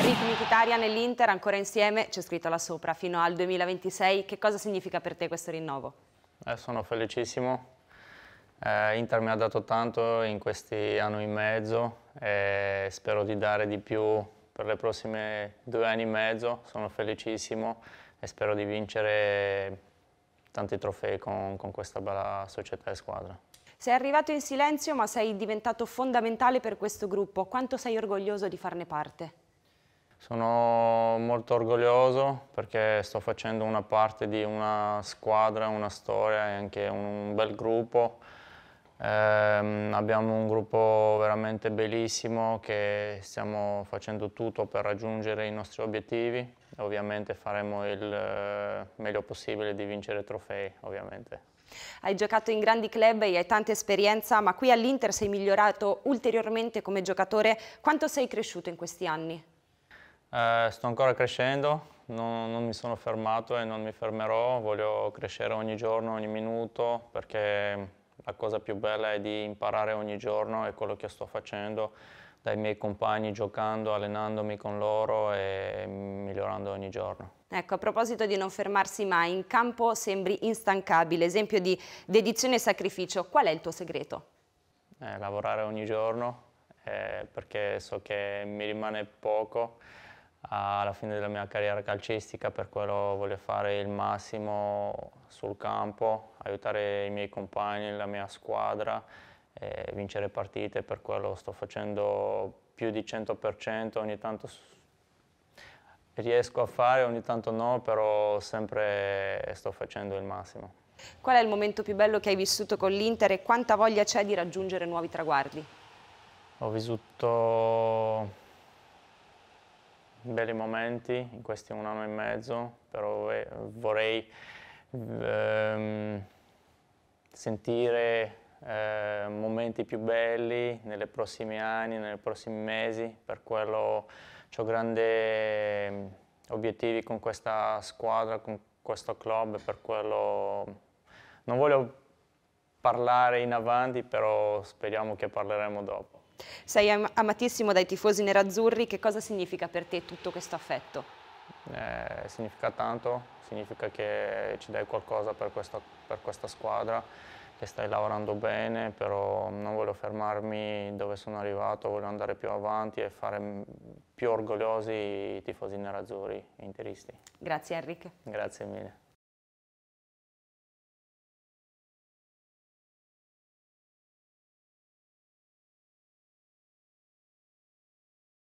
Ritmi Italia nell'Inter, ancora insieme, c'è scritto là sopra, fino al 2026. Che cosa significa per te questo rinnovo? Eh, sono felicissimo. Eh, Inter mi ha dato tanto in questi anni e mezzo e spero di dare di più per le prossime due anni e mezzo. Sono felicissimo e spero di vincere tanti trofei con, con questa bella società e squadra. Sei arrivato in silenzio ma sei diventato fondamentale per questo gruppo. Quanto sei orgoglioso di farne parte? Sono molto orgoglioso perché sto facendo una parte di una squadra, una storia e anche un bel gruppo. Eh, abbiamo un gruppo veramente bellissimo che stiamo facendo tutto per raggiungere i nostri obiettivi. Ovviamente faremo il eh, meglio possibile di vincere trofei, ovviamente. Hai giocato in grandi club e hai tanta esperienza, ma qui all'Inter sei migliorato ulteriormente come giocatore. Quanto sei cresciuto in questi anni? Eh, sto ancora crescendo, non, non, mi sono fermato e non mi fermerò, voglio crescere ogni giorno, ogni minuto, perché la cosa più bella è di imparare ogni giorno è quello che sto facendo dai miei compagni, giocando, allenandomi con loro e migliorando ogni giorno. Ecco, a proposito di non fermarsi mai, in campo sembri instancabile, esempio di dedizione e sacrificio, qual è il tuo segreto? Eh, lavorare ogni giorno, eh, perché so che mi rimane poco, alla fine della mia carriera calcistica, per quello voglio fare il massimo sul campo, aiutare i miei compagni, la mia squadra, eh, vincere partite, per quello sto facendo più di 100%, ogni tanto riesco a fare, ogni tanto no, però sempre sto facendo il massimo. Qual è il momento più bello che hai vissuto con l'Inter e quanta voglia c'è di raggiungere nuovi traguardi? Ho vissuto belli momenti in questi un anno e mezzo, però vorrei ehm, sentire eh, momenti più belli nei prossimi anni, nei prossimi mesi, per quello ho grandi ehm, obiettivi con questa squadra, con questo club, per quello non voglio parlare in avanti, però speriamo che parleremo dopo. Sei am amatissimo dai tifosi nerazzurri, che cosa significa per te tutto questo affetto? Eh, significa tanto, significa che ci dai qualcosa per questa, per questa squadra, che stai lavorando bene, però non voglio fermarmi dove sono arrivato, voglio andare più avanti e fare più orgogliosi i tifosi nerazzurri, interisti. Grazie Enrique. Grazie mille.